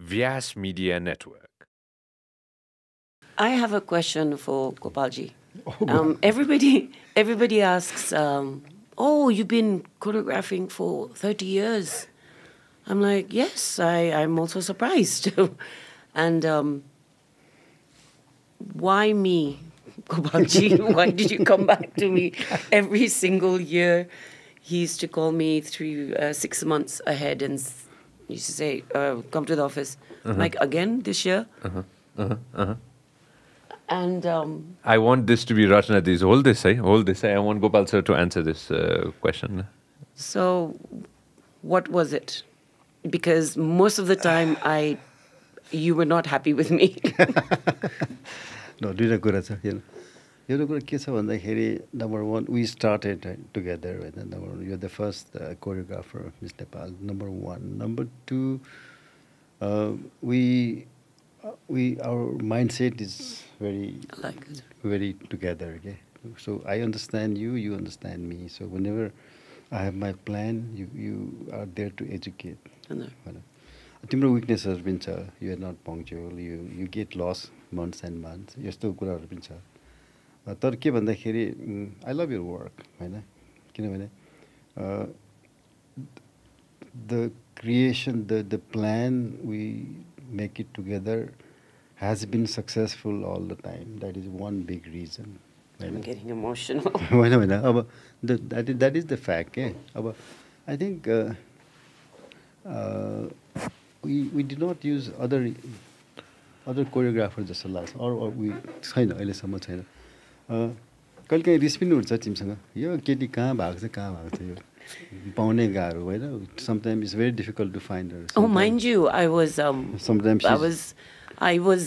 Vyas Media Network. I have a question for Gopalji. Oh, um, everybody, everybody asks, um, "Oh, you've been choreographing for thirty years." I'm like, "Yes, I, I'm also surprised." and um, why me, Gopalji? why did you come back to me every single year? He used to call me three, uh, six months ahead and used to say, uh, "Come to the office." Uh-huh. Like again this year. Uh-huh. Uh-huh. Uh-huh. And um, I want this to be This Hold this, eh? Hold this, eh? I want Gopal sir to answer this uh, question. Eh? So, what was it? Because most of the time, I you were not happy with me. no, did a good answer. know. मेरो कुरा के छ भन्दाखेरि number one we started together होइन number one यो the first choreographer of Miss Nepal number one number two we we our mindset is very very together के so so I you you, you understand me. So I have my plan you you are there to educate होइन तिम्रो विकनेसहरू पनि छ you are not punctual you you get loss months and months यस्तो कुराहरू पनि छ तर के भन्दाखेरि आई लभ युर वर्क होइन किनभने the creation the the plan we make it together has been successful all the time that is one big reason होइन होइन होइन अब the that is that is the fact के अब I think not use other other choreographer जस्तो लाग्छ अरू उयो छैन अहिलेसम्म छैन कहिले काहीँ रिस पनि हुन्छ तिमीसँग यो केटी कहाँ भएको छ कहाँ भएको छ यो पाउने गाह्रो होइन sometime is very difficult to find mind you I was sometime I was I was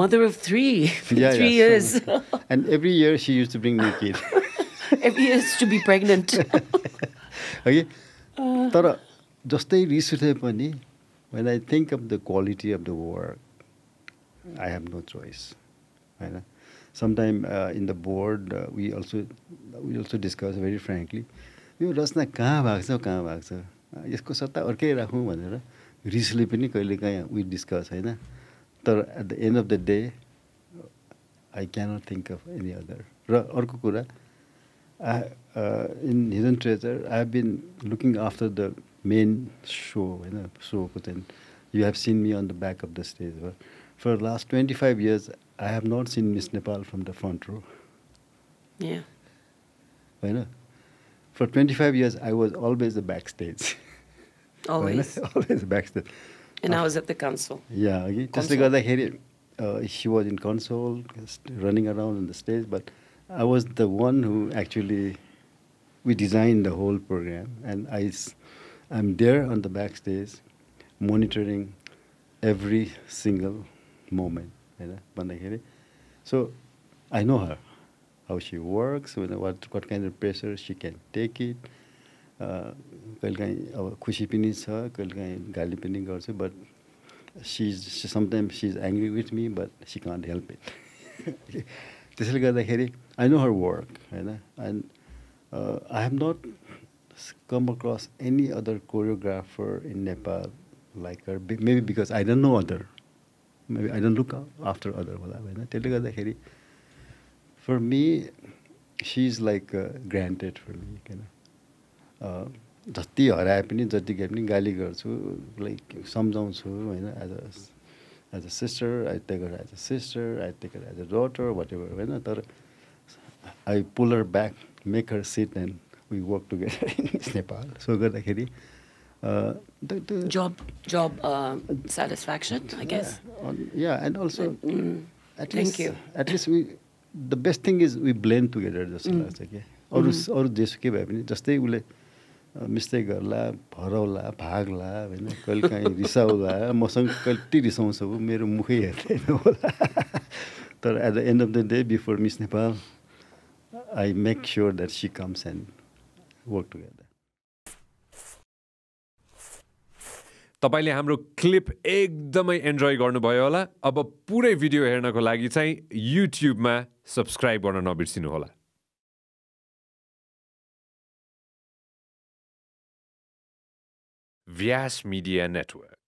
mother of three for Yeah, three yeah, years. so- and every year she used to bring तर जस्तै रिस उठे पनि when I think of the quality of the work I have no choice होइन sometime in the board we also we also discuss very frankly यो रचना कहाँ भएको छ कहाँ भएको छ यसको सत्ता अर्कै राखौँ भनेर रिसले पनि काहीँ वी डिस्कस होइन तर at the end of the day I cannot think of any other र अर्को कुरा I in hidden treasure I have been looking after the main so होइन सोको चाहिँ you have seen me on the back of the stage भयो for the last 25 years, I have not seen Miss Nepal from the front row. Yeah. Why not? For 25 years, I was always the backstage. Always? always backstage. And I uh, was at the console. Yeah. Just because I hated. uh, she was in console, just running around on the stage, but I was the one who actually, we designed the whole program, and I, I'm there on the backstage, monitoring every single moment होइन भन्दाखेरि so I know her how she works what what kind of pressure she can take it कहिलेकाहीँ अब खुसी पनि छ कहिलेकाहीँ गाली पनि गर्छु but she is sometime she is angry with me but she can't help it त्यसैले गर्दाखेरि आई नो हर वर्क होइन and I have not come across any other choreographer in Nepal like maybe because I don't know other maybe I don't look after other होला होइन त्यसले गर्दाखेरि for me she is like granted for me होइन जति हराए पनि जति गए पनि गाली गर्छु लाइक सम्झाउँछु होइन as a as a sister I गरेर एज अ सिस्टर आई गरेर as a daughter whatever होइन तर I pull her back make her sit and we work together in Nepal so गर्दाखेरि uh, the, the job job uh, satisfaction, I guess. Yeah, on, yeah and also mm. at thank least, you. At least we the best thing is we blend together जस्तो लाग्छ क्या अरू अरू जेसुकै भए पनि जस्तै उसले मिस्टेक गर्ला भरौला भाग्ला होइन कहिले काहीँ रिसाउला मसँग कति रिसाउँछ ऊ मेरो मुखै हेर्दैन होला तर at the end of the day before Miss Nepal I make sure that she comes and work together तपाईँले हाम्रो क्लिप एकदमै इन्जोय गर्नुभयो होला अब पुरै भिडियो हेर्नको लागि चाहिँ युट्युबमा सब्सक्राइब गर्न नबिर्सिनु होला व्यास मिडिया नेटवर्क